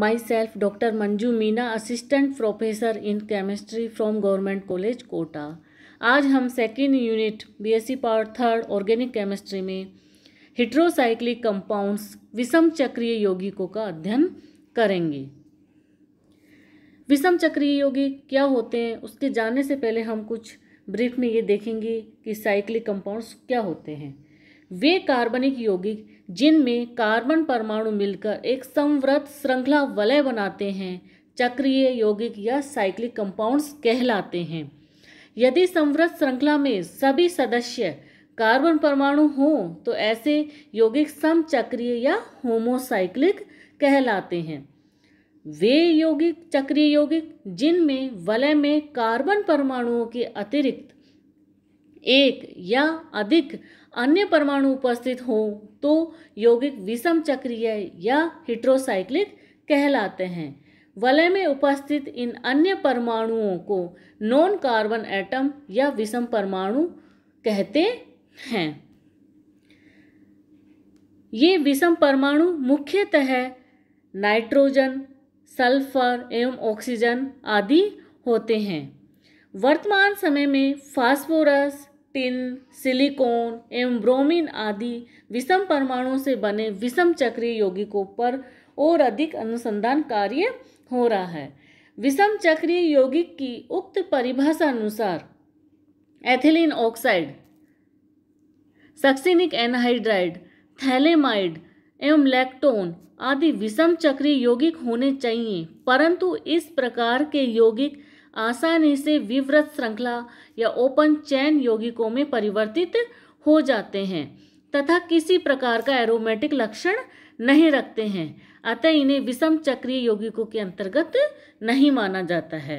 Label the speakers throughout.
Speaker 1: my self doctor Manju Meena assistant professor in chemistry from government college Kota आज हम second unit B S C part third organic chemistry में heterocyclic compounds विषम चक्रीय यौगिकों का अध्ययन करेंगे विषम चक्रीय यौगिक क्या होते हैं उसके जानने से पहले हम कुछ ब्रीफ में ये देखेंगे कि साइक्लिक कंपाउंड्स क्या होते हैं वे कार्बनिक यौगिक जिनमें कार्बन परमाणु मिलकर एक संवृत श्रृंखला वलय बनाते हैं चक्रीय यौगिक या साइक्लिक कंपाउंड्स कहलाते हैं यदि संवृत श्रृंखला में सभी सदस्य कार्बन परमाणु हों तो ऐसे यौगिक समचक्रीय या होमोसाइक्लिक कहलाते हैं वे यौगिक चक्रीय यौगिक जिनमें वलय में कार्बन परमाणुओं के अतिरिक्त एक या अधिक अन्य परमाणु उपस्थित हों तो यौगिक विषम चक्रीय या हिट्रोसाइक्लिक कहलाते हैं वलय में उपस्थित इन अन्य परमाणुओं को नॉन कार्बन एटम या विषम परमाणु कहते हैं ये विषम परमाणु मुख्यतः नाइट्रोजन सल्फर एवं ऑक्सीजन आदि होते हैं वर्तमान समय में फास्फोरस टिन सिलिकॉन एवं ब्रोमीन आदि विषम परमाणुओं से बने विषम चक्रीय यौगिकों पर और अधिक अनुसंधान कार्य हो रहा है विषम चक्रीय यौगिक की उक्त परिभाषा अनुसार ethylene oxide succinic anhydride phthalimide एवं लैक्टोन आदि विषम चक्रीय यौगिक होने चाहिए परंतु इस प्रकार के यौगिक आसानी से विव्रत श्रृंखला या ओपन चैन यौगिकों में परिवर्तित हो जाते हैं तथा किसी प्रकार का एरोमेटिक लक्षण नहीं रखते हैं अतः इन्हें विषम चक्रीय यौगिकों के अंतर्गत नहीं माना जाता है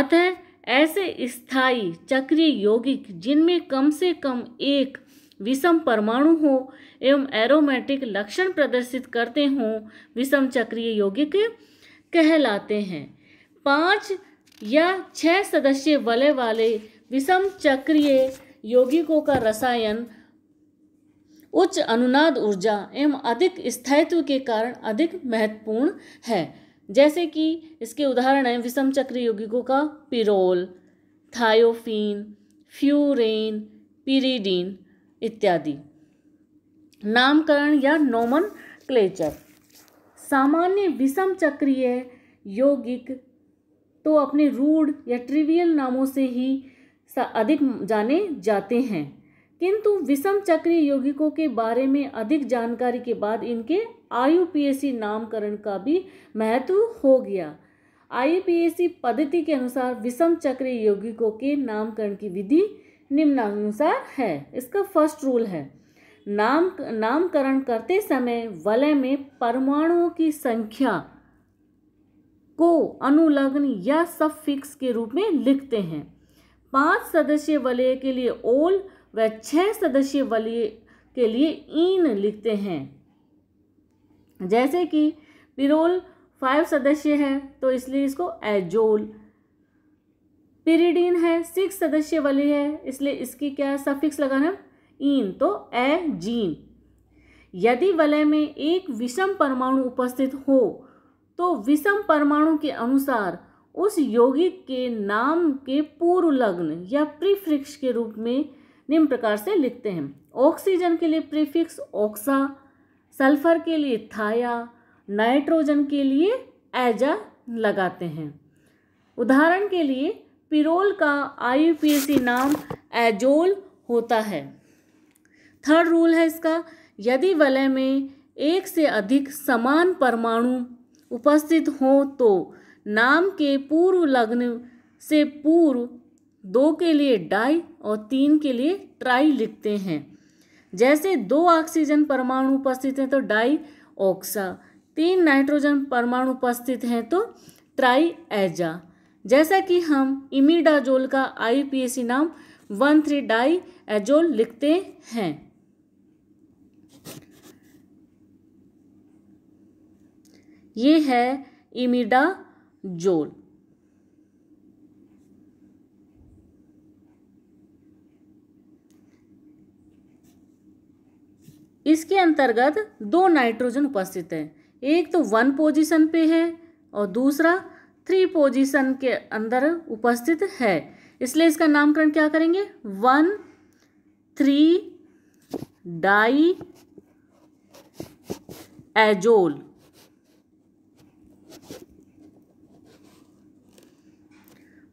Speaker 1: अतः ऐसे स्थायी चक्रीय यौगिक जिनमें कम से कम एक विषम परमाणु हो एवं एरोमेटिक लक्षण प्रदर्शित करते हों विषम चक्रीय यौगिक कहलाते हैं पांच या छह सदस्य वले वाले विषम चक्रीय यौगिकों का रसायन उच्च अनुनाद ऊर्जा एवं अधिक स्थायित्व के कारण अधिक महत्वपूर्ण है जैसे कि इसके उदाहरण हैं विषम चक्रीय यौगिकों का पिरोल थायोफिन फ्यूरेन पीरीडीन इत्यादि नामकरण या नोमन क्लेचर सामान्य विषम चक्रीय यौगिक तो अपने रूढ़ या ट्रिवियल नामों से ही अधिक जाने जाते हैं किंतु विषम चक्रीय यौगिकों के बारे में अधिक जानकारी के बाद इनके आईयूपीएसी नामकरण का भी महत्व हो गया आई पद्धति के अनुसार विषम चक्रीय यौगिकों के नामकरण की विधि निम्नानुसार है इसका फर्स्ट रूल है नाम नामकरण करते समय वलय में परमाणुओं की संख्या को अनुलग्न या सब फिक्स के रूप में लिखते हैं पांच सदस्य वलय के लिए ओल व छह सदस्य वलय के लिए इन लिखते हैं जैसे कि पिरोल फाइव सदस्य है तो इसलिए इसको एजोल पिरिडीन है सिक्स सदस्य वाली है इसलिए इसकी क्या सफिक्स लगाना है ईन तो ए जीन यदि वलय में एक विषम परमाणु उपस्थित हो तो विषम परमाणु के अनुसार उस यौगिक के नाम के पूर्व लग्न या प्रीफिक्स के रूप में निम्न प्रकार से लिखते हैं ऑक्सीजन के लिए प्रीफिक्स ऑक्सा सल्फर के लिए थाया नाइट्रोजन के लिए एजा लगाते हैं उदाहरण के लिए पिरोल का आई नाम एजोल होता है थर्ड रूल है इसका यदि वलय में एक से अधिक समान परमाणु उपस्थित हों तो नाम के पूर्व लग्न से पूर्व दो के लिए डाई और तीन के लिए ट्राई लिखते हैं जैसे दो ऑक्सीजन परमाणु उपस्थित हैं तो डाई ऑक्सा तीन नाइट्रोजन परमाणु उपस्थित हैं तो ट्राई एजा जैसा कि हम इमिडाजोल का आई नाम वन थ्री डाई एजोल लिखते हैं ये है इमिडाजोल इसके अंतर्गत दो नाइट्रोजन उपस्थित है एक तो वन पोजीशन पे है और दूसरा थ्री पोजीशन के अंदर उपस्थित है इसलिए इसका नामकरण क्या करेंगे one three di azole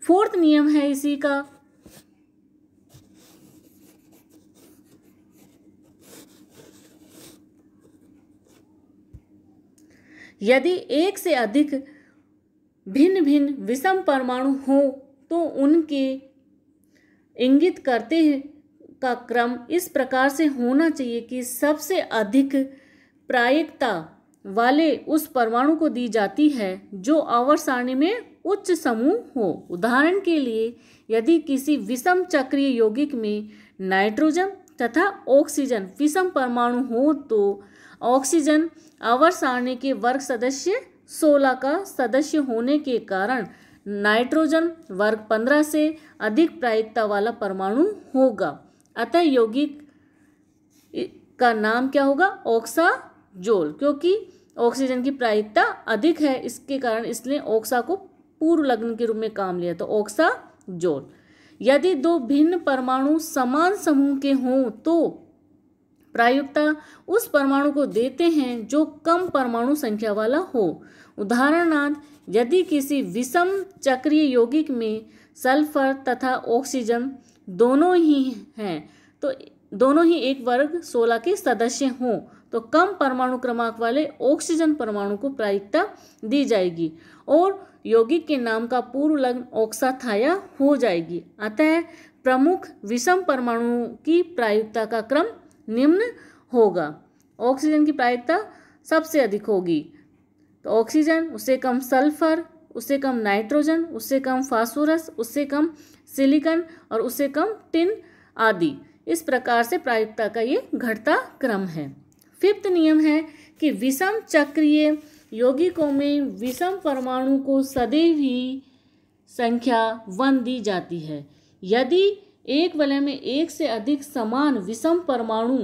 Speaker 1: fourth नियम है इसी का यदि एक से अधिक भिन्न भिन्न विषम परमाणु हो तो उनके इंगित करते का क्रम इस प्रकार से होना चाहिए कि सबसे अधिक प्रायिकता वाले उस परमाणु को दी जाती है जो आवर सारणी में उच्च समूह हो उदाहरण के लिए यदि किसी विषम चक्रीय यौगिक में नाइट्रोजन तथा ऑक्सीजन विषम परमाणु हो तो ऑक्सीजन अवर सारणी के वर्ग सदस्य 16 का सदस्य होने के कारण नाइट्रोजन वर्ग 15 से अधिक प्रायिकता वाला परमाणु होगा अतः यौगिक का नाम क्या होगा ऑक्साजोल क्योंकि ऑक्सीजन की प्रायिकता अधिक है इसके कारण इसलिए ऑक्सा को पूर्व लग्न के रूप में काम लिया तो ऑक्सा जोल यदि दो भिन्न परमाणु समान समूह के हों तो प्रायुक्ता उस परमाणु को देते हैं जो कम परमाणु संख्या वाला हो उदाहरणार्थ यदि किसी विषम चक्रीय यौगिक में सल्फर तथा ऑक्सीजन दोनों ही हैं तो दोनों ही एक वर्ग सोलह के सदस्य हों तो कम परमाणु क्रमांक वाले ऑक्सीजन परमाणु को प्रायिकता दी जाएगी और योगिक के नाम का पूर्व लग्न ओक्साथाया हो जाएगी अतः प्रमुख विषम परमाणु की प्रायुक्ता का क्रम निम्न होगा ऑक्सीजन की प्रायुक्ता सबसे अधिक होगी तो ऑक्सीजन उससे कम सल्फर उससे कम नाइट्रोजन उससे कम फास्फोरस उससे कम सिलिकन और उससे कम टिन आदि इस प्रकार से प्रायुक्ता का ये घटता क्रम है फिफ्थ नियम है कि विषम चक्रीय यौगिकों में विषम परमाणु को सदैव ही संख्या वन दी जाती है यदि एक वलय में एक से अधिक समान विषम परमाणु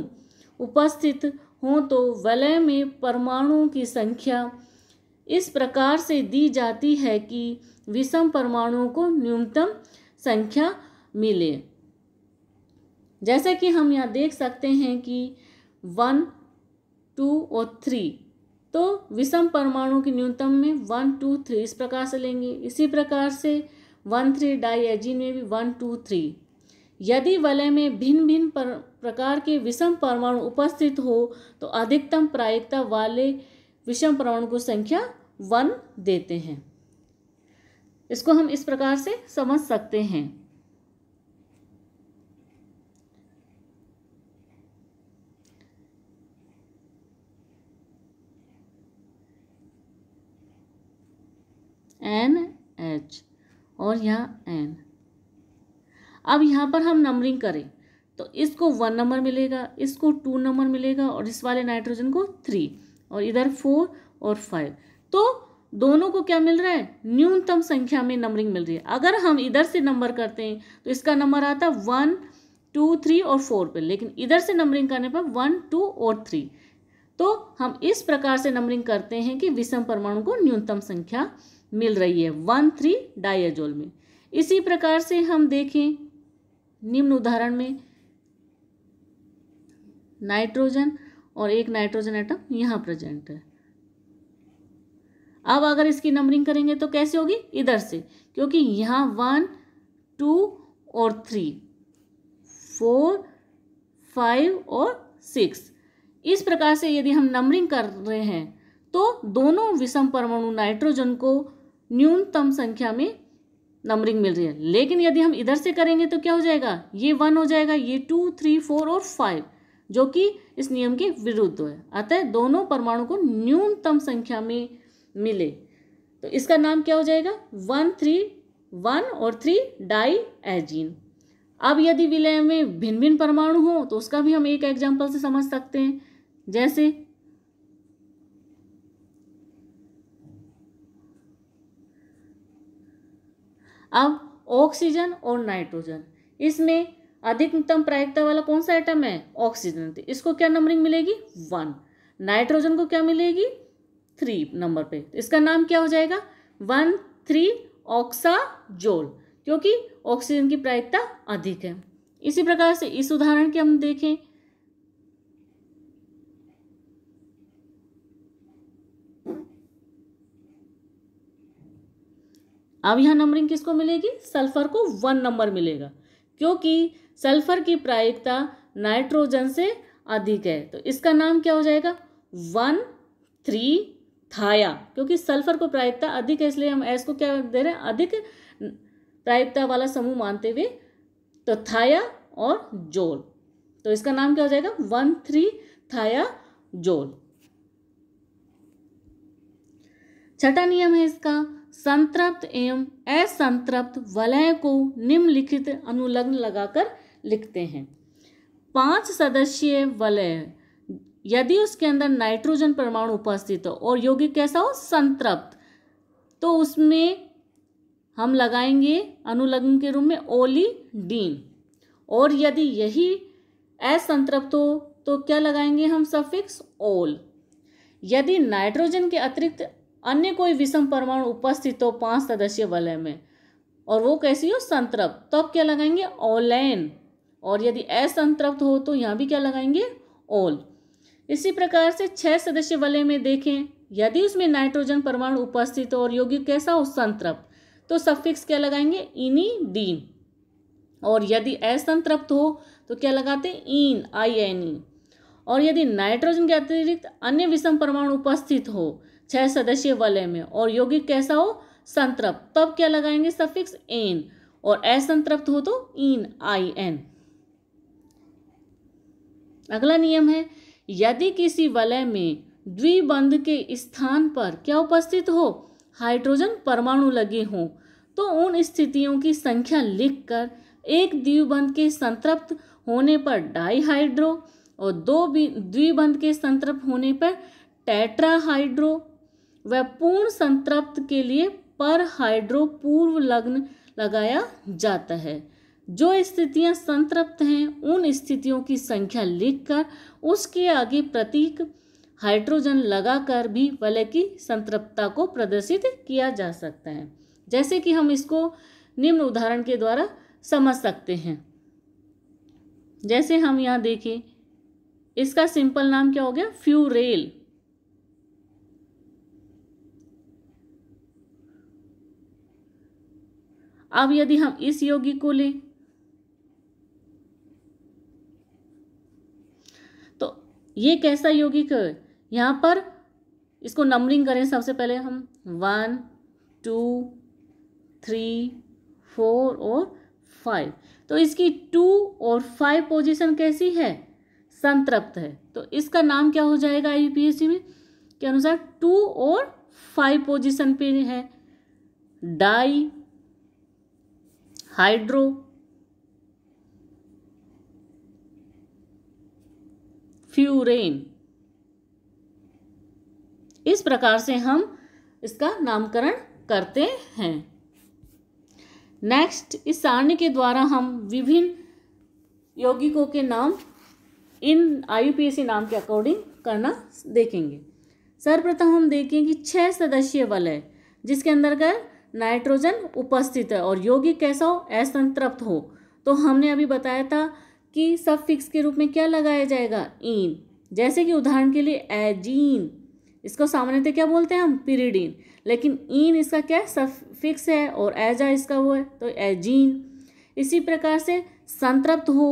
Speaker 1: उपस्थित हों तो वलय में परमाणुओं की संख्या इस प्रकार से दी जाती है कि विषम परमाणुओं को न्यूनतम संख्या मिले जैसा कि हम यहाँ देख सकते हैं कि वन टू और थ्री तो विषम परमाणु की न्यूनतम में वन टू थ्री इस प्रकार से लेंगे इसी प्रकार से वन थ्री डाइजीन में भी वन टू थ्री यदि वलय में भिन्न भिन्न प्रकार के विषम परमाणु उपस्थित हो तो अधिकतम प्रायिकता वाले विषम परमाणु को संख्या वन देते हैं इसको हम इस प्रकार से समझ सकते हैं एन एच और यहाँ एन अब यहाँ पर हम नंबरिंग करें तो इसको वन नंबर मिलेगा इसको टू नंबर मिलेगा और इस वाले नाइट्रोजन को थ्री और इधर फोर और फाइव तो दोनों को क्या मिल रहा है न्यूनतम संख्या में नंबरिंग मिल रही है अगर हम इधर से नंबर करते हैं तो इसका नंबर आता है वन टू थ्री और फोर पे लेकिन इधर से नंबरिंग करने पर वन टू और थ्री तो हम इस प्रकार से नंबरिंग करते हैं कि विषम परमाणु को न्यूनतम संख्या मिल रही है वन थ्री डायजोल में इसी प्रकार से हम देखें निम्न उदाहरण में नाइट्रोजन और एक नाइट्रोजन एटम यहाँ प्रेजेंट है अब अगर इसकी नंबरिंग करेंगे तो कैसे होगी इधर से क्योंकि यहाँ वन टू और थ्री फोर फाइव और सिक्स इस प्रकार से यदि हम नंबरिंग कर रहे हैं तो दोनों विषम परमाणु नाइट्रोजन को न्यूनतम संख्या में नंबरिंग मिल रही है लेकिन यदि हम इधर से करेंगे तो क्या हो जाएगा ये वन हो जाएगा ये टू थ्री फोर और फाइव जो कि इस नियम के विरुद्ध है अतः दोनों परमाणु को न्यूनतम संख्या में मिले तो इसका नाम क्या हो जाएगा वन थ्री वन और थ्री डाई एजीन अब यदि विलय में भिन्न भिन्न परमाणु हो तो उसका भी हम एक एग्जाम्पल से समझ सकते हैं जैसे अब ऑक्सीजन और नाइट्रोजन इसमें अधिकतम प्रायिकता वाला कौन सा आइटम है ऑक्सीजन इसको क्या नंबरिंग मिलेगी वन नाइट्रोजन को क्या मिलेगी थ्री नंबर पे तो इसका नाम क्या हो जाएगा वन थ्री ऑक्साजोल क्योंकि ऑक्सीजन की प्रायिकता अधिक है इसी प्रकार से इस उदाहरण के हम देखें अब यहाँ नंबरिंग किसको मिलेगी सल्फर को वन नंबर मिलेगा क्योंकि सल्फर की प्रायिकता नाइट्रोजन से अधिक है तो इसका नाम क्या हो जाएगा वन थ्री थाया क्योंकि सल्फर को प्रायिकता अधिक है इसलिए हम एस को क्या दे रहे हैं अधिक प्रायिकता वाला समूह मानते हुए तो थाया और जोल तो इसका नाम क्या हो जाएगा वन थ्री थाया जोल छठा नियम है इसका संतृप्त एवं असंतृप्त वलय को निम्नलिखित अनुलग्न लगाकर लिखते हैं पांच सदस्यीय वलय यदि उसके अंदर नाइट्रोजन परमाणु उपस्थित हो और यौगिक कैसा हो संतृप्त तो उसमें हम लगाएंगे अनुलग्न के रूप में ओली डीन और यदि यही असंतृप्त हो तो क्या लगाएंगे हम सफिक्स ओल यदि नाइट्रोजन के अतिरिक्त अन्य कोई विषम परमाणु उपस्थित हो पांच सदस्यीय वलय में और वो कैसी हो संतृप्त तो अब क्या लगाएंगे ओलैन और यदि असंतृप्त हो तो यहाँ भी क्या लगाएंगे ओल इसी प्रकार से छह सदस्य वलय में देखें यदि उसमें नाइट्रोजन परमाणु उपस्थित हो और यौगिक कैसा हो संतृप्त तो सफिक्स क्या लगाएंगे दीन और यदि असंतृप्त हो तो क्या लगाते इन आई एन ई और यदि नाइट्रोजन के अतिरिक्त अन्य विषम परमाणु उपस्थित हो छह सदस्यीय वलय में और यौगिक कैसा हो संतृप्त तब क्या लगाएंगे सफिक्स एन और असंतृप्त हो तो इन आई एन अगला नियम है यदि किसी वलय में द्विबंध के स्थान पर क्या उपस्थित हो हाइड्रोजन परमाणु लगे हों तो उन स्थितियों की संख्या लिखकर एक द्विबंध के संतृप्त होने पर डाईहाइड्रो और दो द्विबंध के संतृप्त होने पर टेट्राहाइड्रो वह पूर्ण संतृप्त के लिए पर हाइड्रो पूर्व लग्न लगाया जाता है जो स्थितियां संतृप्त हैं उन स्थितियों की संख्या लिखकर उसके आगे प्रतीक हाइड्रोजन लगाकर भी वलय की संतृप्तता को प्रदर्शित किया जा सकता है जैसे कि हम इसको निम्न उदाहरण के द्वारा समझ सकते हैं जैसे हम यहाँ देखें इसका सिंपल नाम क्या हो गया फ्यूरेल अब यदि हम इस योगी को लें तो ये कैसा योगिक है यहां पर इसको नंबरिंग करें सबसे पहले हम वन टू थ्री फोर और फाइव तो इसकी टू और फाइव पोजीशन कैसी है संतृप्त है तो इसका नाम क्या हो जाएगा आईपीएससी में के अनुसार टू और फाइव पोजीशन पे है डाई हाइड्रो फ्यूरेन इस प्रकार से हम इसका नामकरण करते हैं नेक्स्ट इस सारणी के द्वारा हम विभिन्न यौगिकों के नाम इन आई नाम के अकॉर्डिंग करना देखेंगे सर्वप्रथम हम देखें कि छह सदस्यीय बल है जिसके अंदर नाइट्रोजन उपस्थित है और यौगिक कैसा हो असंतृप्त हो तो हमने अभी बताया था कि सब फिक्स के रूप में क्या लगाया जाएगा इन जैसे कि उदाहरण के लिए एजीन इसको सामान्यतः क्या बोलते हैं हम पिरीडीन लेकिन इन इसका क्या सब फिक्स है और एजा इसका वो है तो एजीन इसी प्रकार से संतृप्त हो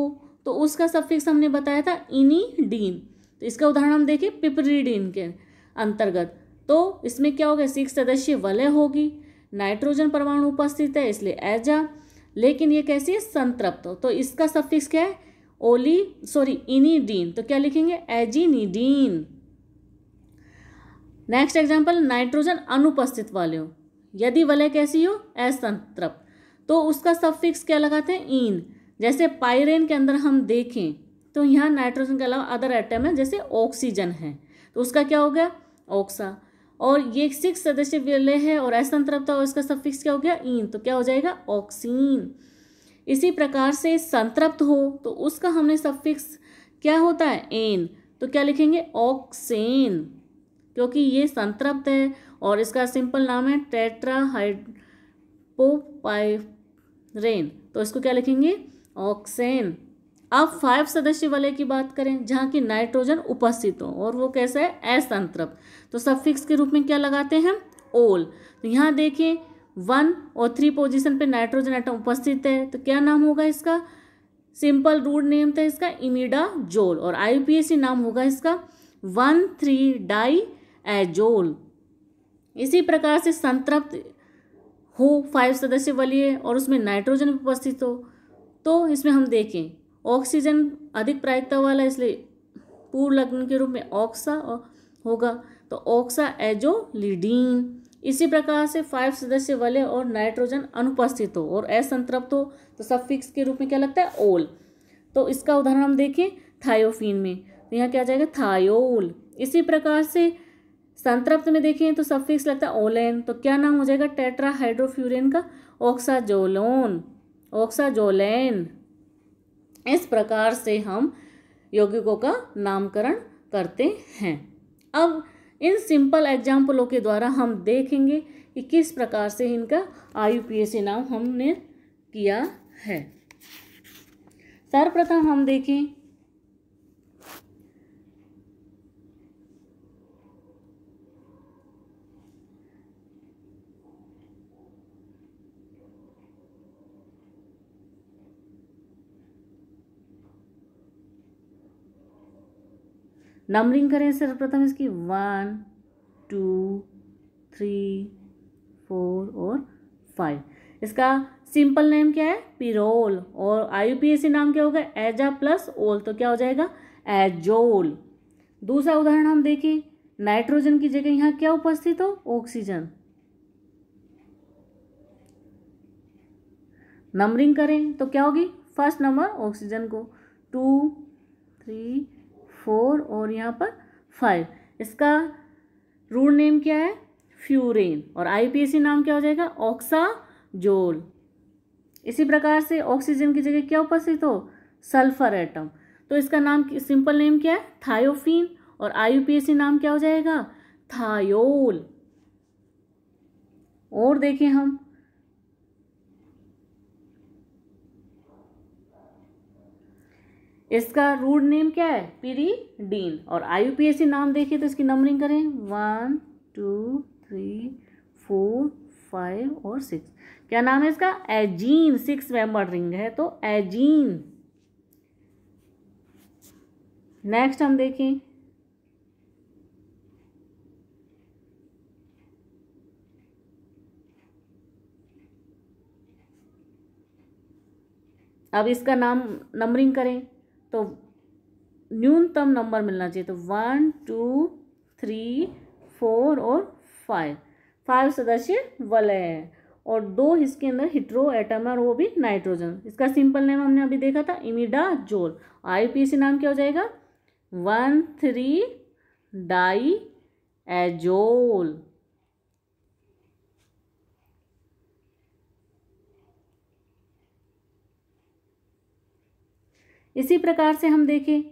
Speaker 1: तो उसका सब फिक्स हमने बताया था इनीडीन तो इसका उदाहरण हम देखें पिपरीडीन के अंतर्गत तो इसमें क्या होगा सिक्स सदस्य वलय होगी नाइट्रोजन परमाणु उपस्थित है इसलिए एजा लेकिन ये कैसी है संतृप्त तो इसका सफिक्स क्या है ओली सॉरी इनिडीन तो क्या लिखेंगे एजीनिडीन नेक्स्ट एग्जाम्पल नाइट्रोजन अनुपस्थित वाले हो यदि वलय कैसी हो असंतृप्त तो उसका सफिक्स क्या लगाते हैं ईन जैसे पायरेन के अंदर हम देखें तो यहाँ नाइट्रोजन के अलावा अदर आइटम है जैसे ऑक्सीजन है तो उसका क्या हो गया ऑक्सा और ये सिक्स सदस्य विलय है और ऐसा अंतरप्त तो और इसका सफिक्स क्या हो गया इन तो क्या हो जाएगा ऑक्सीन इसी प्रकार से संतृप्त हो तो उसका हमने सफिक्स क्या होता है एन तो क्या लिखेंगे ऑक्सेन क्योंकि ये संतृप्त है और इसका सिंपल नाम है टेट्राहाइड्रोपाइरेन तो इसको क्या लिखेंगे ऑक्सेन अब फाइव सदस्य वाले की बात करें जहाँ की नाइट्रोजन उपस्थित हो और वो कैसा है असंतृप्त तो सब फिक्स के रूप में क्या लगाते हैं ओल तो यहाँ देखिए वन और थ्री पोजीशन पे नाइट्रोजन आइटम उपस्थित है तो क्या नाम होगा इसका सिंपल रूड नेम था इसका इमिडा जोल और आई नाम होगा इसका वन थ्री डाई एजोल इसी प्रकार से संतृप्त हो फाइव सदस्य वाली और उसमें नाइट्रोजन उपस्थित हो तो इसमें हम देखें ऑक्सीजन अधिक प्रायिकता वाला इसलिए पूर्व लग्न के रूप में ऑक्सा होगा तो ऑक्सा लिडीन इसी प्रकार से फाइव सदस्य वाले और नाइट्रोजन अनुपस्थित हो और असंतृप्त हो तो सब फिक्स के रूप में क्या लगता है ओल तो इसका उदाहरण हम देखें थायोफिन में तो यहाँ क्या जाएगा थायोल इसी प्रकार से संतृप्त में देखें तो सब फिक्स लगता है ओलेन तो क्या नाम हो जाएगा टेट्राहाइड्रोफ्यूरेन का ऑक्साजोलोन ऑक्साजोलैन इस प्रकार से हम यौगिकों का नामकरण करते हैं अब इन सिंपल एग्जाम्पलों के द्वारा हम देखेंगे कि किस प्रकार से इनका आई नाम हमने किया है सर्वप्रथम हम देखें नंबरिंग करें सर्वप्रथम इसकी वन टू थ्री फोर और फाइव इसका सिंपल नेम क्या है पिरोल और आई नाम क्या होगा एजा प्लस ओल तो क्या हो जाएगा एजोल दूसरा उदाहरण हम देखें नाइट्रोजन की जगह यहाँ क्या उपस्थित हो ऑक्सीजन नंबरिंग करें तो क्या होगी फर्स्ट नंबर ऑक्सीजन को टू थ्री फोर और यहाँ पर फाइव इसका रूल नेम क्या है फ्यूरेन और आईपीएसी नाम क्या हो जाएगा ऑक्साजोल इसी प्रकार से ऑक्सीजन की जगह क्या उपस्थित हो सल्फर एटम तो इसका नाम सिंपल नेम क्या है थायोफिन और आईपीएसी नाम क्या हो जाएगा थायोल और देखें हम इसका रूट नेम क्या है डीन और आई नाम देखिए तो इसकी नंबरिंग करें one two three four five और सिक्स क्या नाम है इसका एजीन सिक्स मेंबर रिंग है तो एजीन नेक्स्ट हम देखें अब इसका नाम नंबरिंग करें तो न्यूनतम नंबर मिलना चाहिए तो वन टू थ्री फोर और फाइव फाइव सदस्य वलय है और दो इसके अंदर हिट्रो एटम है और वो भी नाइट्रोजन इसका सिंपल नेम हमने अभी देखा था इमिडा जोल आई नाम क्या हो जाएगा वन थ्री डाई एजोल इसी प्रकार से हम देखें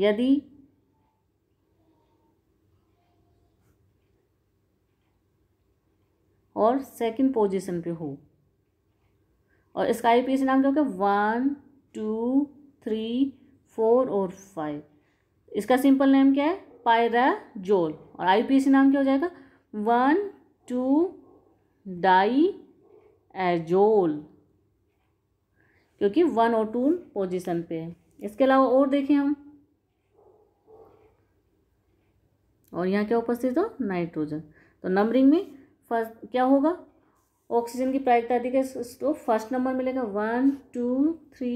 Speaker 1: यदि और सेकंड पोजीशन पे हो और इसका आई पी नाम क्या होगा वन टू थ्री फोर और फाइव इसका सिंपल नेम क्या है पायरा जोल और आईपीएसी नाम क्या हो जाएगा वन टू डाई एजोल क्योंकि वन और टू पोजिशन पे है इसके अलावा और देखें हम और यहाँ क्या उपस्थित हो नाइट्रोजन तो नंबरिंग में फर्स्ट क्या होगा ऑक्सीजन की प्रायिकता अधिक है तो फर्स्ट नंबर मिलेगा वन टू थ्री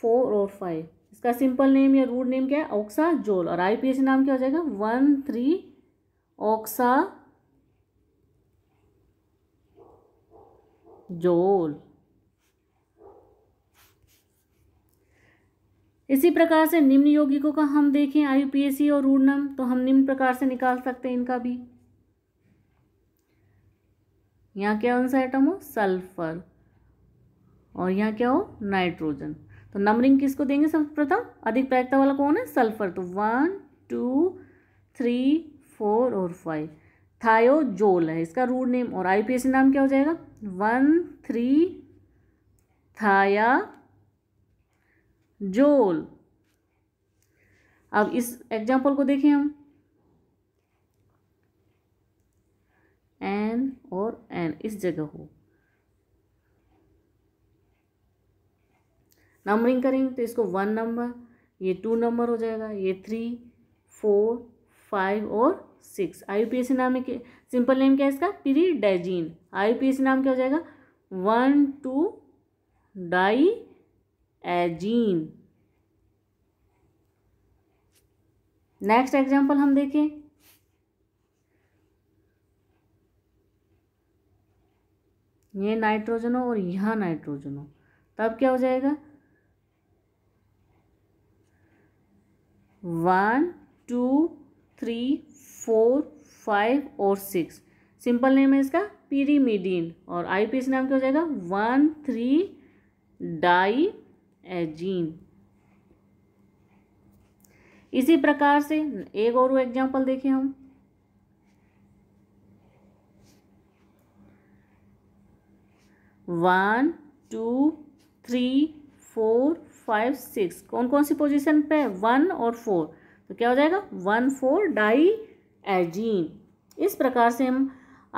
Speaker 1: फोर और फाइव इसका सिंपल नेम या रूट नेम क्या है ऑक्सा जोल और आईपीएस नाम क्या हो जाएगा वन थ्री ऑक्सा जोल इसी प्रकार से निम्न यौगिकों का हम देखें आयु पीएसी और ऊर्णम तो हम निम्न प्रकार से निकाल सकते हैं इनका भी यहाँ क्या कौन सा आइटम हो सल्फर और यहाँ क्या हो नाइट्रोजन तो नंबरिंग किसको देंगे सर्वप्रथम अधिक प्रायिकता वाला कौन है सल्फर तो वन टू थ्री फोर और फाइव थायोजोल है इसका रूड नेम और आई नाम क्या हो जाएगा वन थ्री थाया जोल अब इस एग्जाम्पल को देखें हम एन और एन इस जगह हो नंबरिंग करेंगे तो इसको वन नंबर ये टू नंबर हो जाएगा ये थ्री फोर फाइव और सिक्स आई पी एस नाम के सिंपल नेम क्या है इसका pyridazine I P S नाम क्या हो जाएगा one two di azine next example हम देखें ये नाइट्रोजन हो और यहाँ नाइट्रोजन हो तब क्या हो जाएगा one two three four five और सिक्स सिंपल नेम है इसका पीरीमिडीन और आईपीएस नाम क्या हो जाएगा वन थ्री डाई एजीन इसी प्रकार से एक और एग्जाम्पल देखें हम one two three four five six कौन कौन सी पोजीशन पे वन और फोर तो क्या हो जाएगा वन फोर डाई एजीन इस प्रकार से हम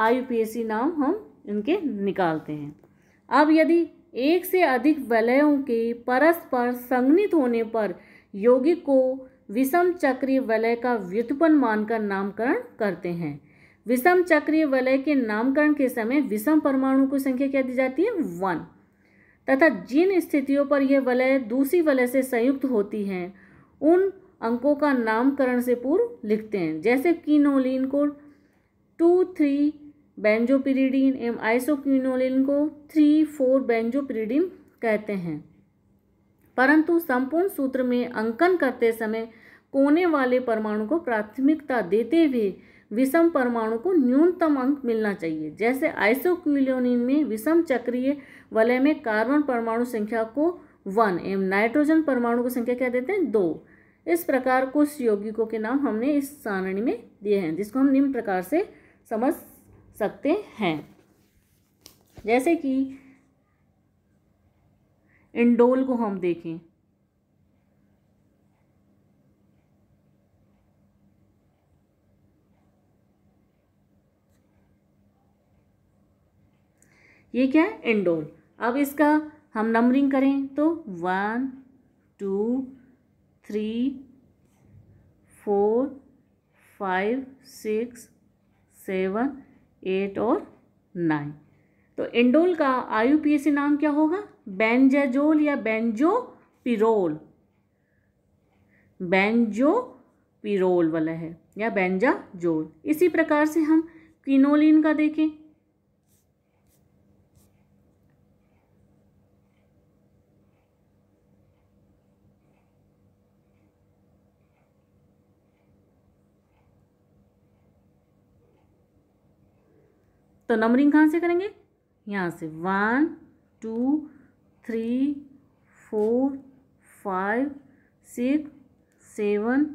Speaker 1: आई नाम हम इनके निकालते हैं अब यदि एक से अधिक वलयों के परस्पर संगनित होने पर योगी को विषम चक्रीय वलय का व्युत्पन्न मानकर नामकरण करते हैं विषम चक्रीय वलय के नामकरण के समय विषम परमाणु की संख्या क्या दी जाती है वन तथा जिन स्थितियों पर यह वलय दूसरी वलय से संयुक्त होती हैं उन अंकों का नामकरण से पूर्व लिखते हैं जैसे किनोलिन को टू थ्री बेंजोपिरिडीन एवं आइसोक्यूनोलिन को थ्री फोर बेंजोपिरिडीन कहते हैं परंतु संपूर्ण सूत्र में अंकन करते समय कोने वाले परमाणु को प्राथमिकता देते हुए विषम परमाणु को न्यूनतम अंक मिलना चाहिए जैसे आइसोक्विलोनिन में विषम चक्रीय वलय में कार्बन परमाणु संख्या को वन एवं नाइट्रोजन परमाणु की संख्या क्या देते हैं दो इस प्रकार कुछ यौगिकों के नाम हमने इस सारणी में दिए हैं जिसको हम निम्न प्रकार से समझ सकते हैं जैसे कि इंडोल को हम देखें ये क्या है इंडोल अब इसका हम नंबरिंग करें तो one two three four five six seven eight और नाइन तो इंडोल का आयु नाम क्या होगा बेंजाजोल या बेंजो पिरोल बेंजो पिरोल वाला है या बेंजाजोल इसी प्रकार से हम किनोलिन का देखें तो नंबरिंग कहाँ से करेंगे यहाँ से one two three four five six seven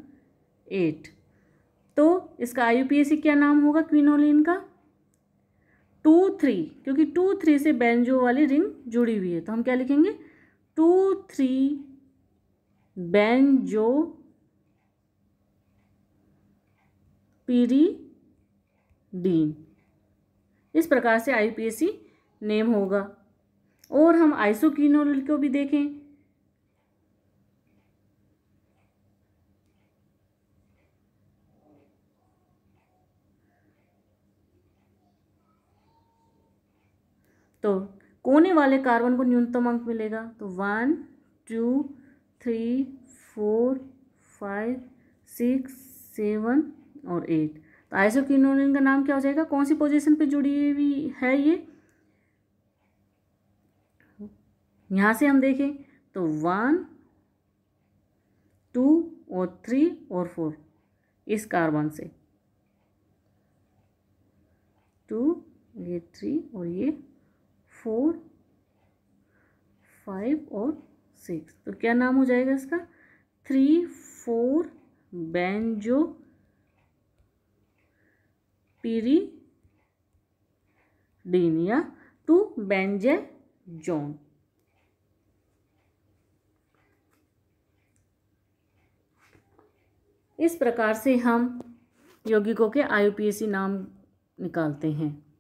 Speaker 1: eight तो इसका आई क्या नाम होगा क्विनोलिन का टू थ्री क्योंकि टू थ्री से बेंजो वाली रिंग जुड़ी हुई है तो हम क्या लिखेंगे two three benzo pyridine इस प्रकार से आईयूपीएसी नेम होगा और हम आइसोक्विनोल को भी देखें तो कोने वाले कार्बन को न्यूनतम अंक मिलेगा तो one two three four five six seven और एट तो आइसोक्विनोलिन का नाम क्या हो जाएगा कौन सी पोजीशन पे जुड़ी हुई है ये यहाँ से हम देखें तो वन टू और थ्री और फोर इस कार्बन से टू ये थ्री और ये फोर फाइव और सिक्स तो क्या नाम हो जाएगा इसका थ्री फोर बैंजो पीरीडीनिया टू टू बेंजेजोन इस प्रकार से हम यौगिकों के आईयूपीएसी नाम निकालते हैं